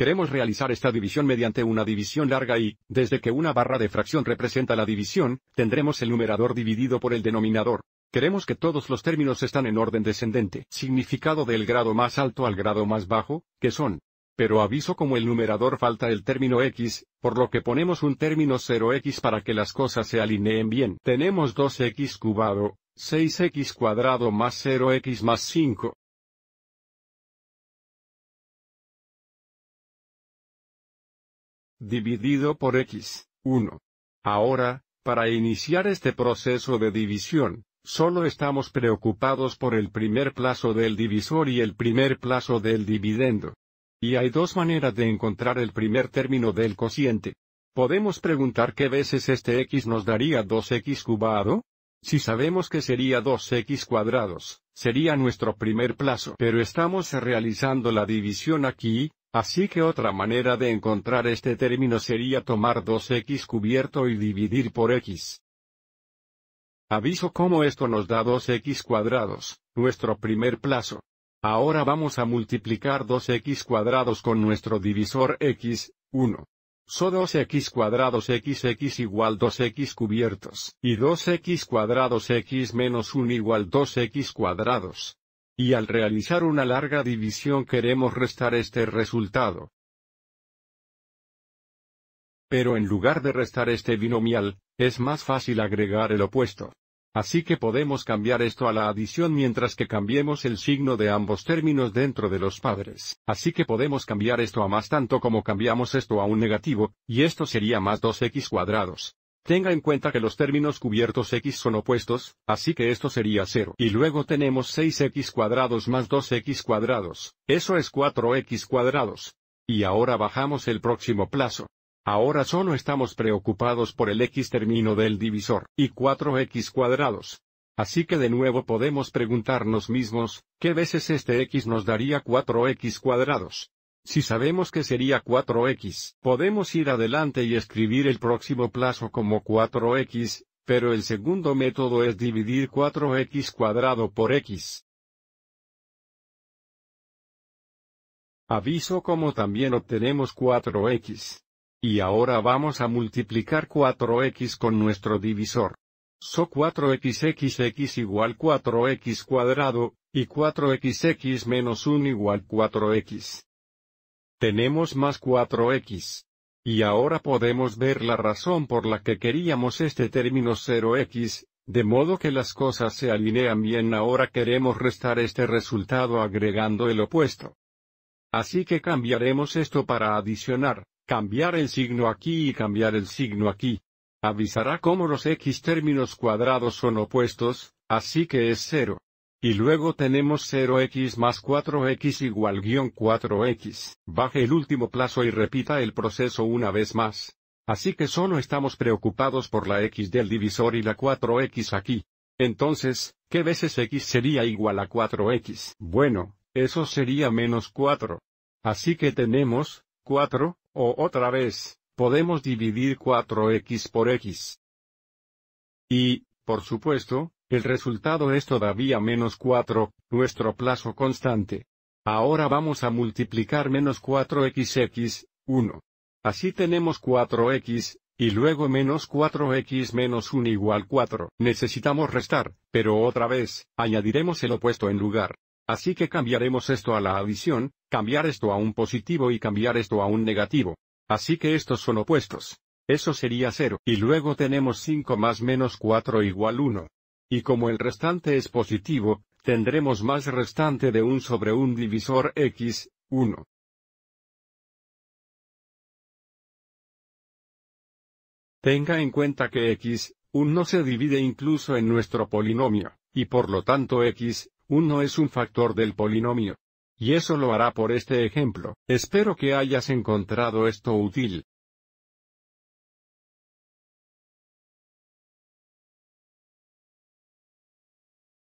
Queremos realizar esta división mediante una división larga y, desde que una barra de fracción representa la división, tendremos el numerador dividido por el denominador. Queremos que todos los términos están en orden descendente, significado del grado más alto al grado más bajo, que son. Pero aviso como el numerador falta el término x, por lo que ponemos un término 0x para que las cosas se alineen bien. Tenemos 2x cubado, 6x cuadrado más 0x más 5, dividido por x, 1. Ahora, para iniciar este proceso de división, solo estamos preocupados por el primer plazo del divisor y el primer plazo del dividendo. Y hay dos maneras de encontrar el primer término del cociente. Podemos preguntar qué veces este x nos daría 2x cubado. Si sabemos que sería 2x cuadrados, sería nuestro primer plazo. Pero estamos realizando la división aquí, Así que otra manera de encontrar este término sería tomar 2x cubierto y dividir por x. Aviso cómo esto nos da 2x cuadrados, nuestro primer plazo. Ahora vamos a multiplicar 2x cuadrados con nuestro divisor x, 1. So 2x cuadrados xx igual 2x cubiertos, y 2x cuadrados x menos 1 igual 2x cuadrados y al realizar una larga división queremos restar este resultado. Pero en lugar de restar este binomial, es más fácil agregar el opuesto. Así que podemos cambiar esto a la adición mientras que cambiemos el signo de ambos términos dentro de los padres. Así que podemos cambiar esto a más tanto como cambiamos esto a un negativo, y esto sería más 2x cuadrados. Tenga en cuenta que los términos cubiertos x son opuestos, así que esto sería 0. Y luego tenemos 6x cuadrados más 2x cuadrados, eso es 4x cuadrados. Y ahora bajamos el próximo plazo. Ahora solo estamos preocupados por el x término del divisor, y 4x cuadrados. Así que de nuevo podemos preguntarnos mismos, ¿qué veces este x nos daría 4x cuadrados? Si sabemos que sería 4x, podemos ir adelante y escribir el próximo plazo como 4x, pero el segundo método es dividir 4x cuadrado por x. Aviso como también obtenemos 4x. Y ahora vamos a multiplicar 4x con nuestro divisor. So 4xxx igual 4x cuadrado, y 4xx menos 1 igual 4x. Tenemos más 4x. Y ahora podemos ver la razón por la que queríamos este término 0x, de modo que las cosas se alinean bien ahora queremos restar este resultado agregando el opuesto. Así que cambiaremos esto para adicionar, cambiar el signo aquí y cambiar el signo aquí. Avisará cómo los x términos cuadrados son opuestos, así que es 0. Y luego tenemos 0x más 4x igual guión 4x. Baje el último plazo y repita el proceso una vez más. Así que solo estamos preocupados por la x del divisor y la 4x aquí. Entonces, ¿qué veces x sería igual a 4x? Bueno, eso sería menos 4. Así que tenemos, 4, o otra vez, podemos dividir 4x por x. Y, por supuesto, el resultado es todavía menos 4, nuestro plazo constante. Ahora vamos a multiplicar menos 4xx, 1. Así tenemos 4x, y luego menos 4x menos 1 igual 4. Necesitamos restar, pero otra vez, añadiremos el opuesto en lugar. Así que cambiaremos esto a la adición, cambiar esto a un positivo y cambiar esto a un negativo. Así que estos son opuestos. Eso sería 0. Y luego tenemos 5 más menos 4 igual 1. Y como el restante es positivo, tendremos más restante de 1 sobre un divisor x, 1. Tenga en cuenta que x, 1 no se divide incluso en nuestro polinomio, y por lo tanto x, 1 es un factor del polinomio. Y eso lo hará por este ejemplo. Espero que hayas encontrado esto útil.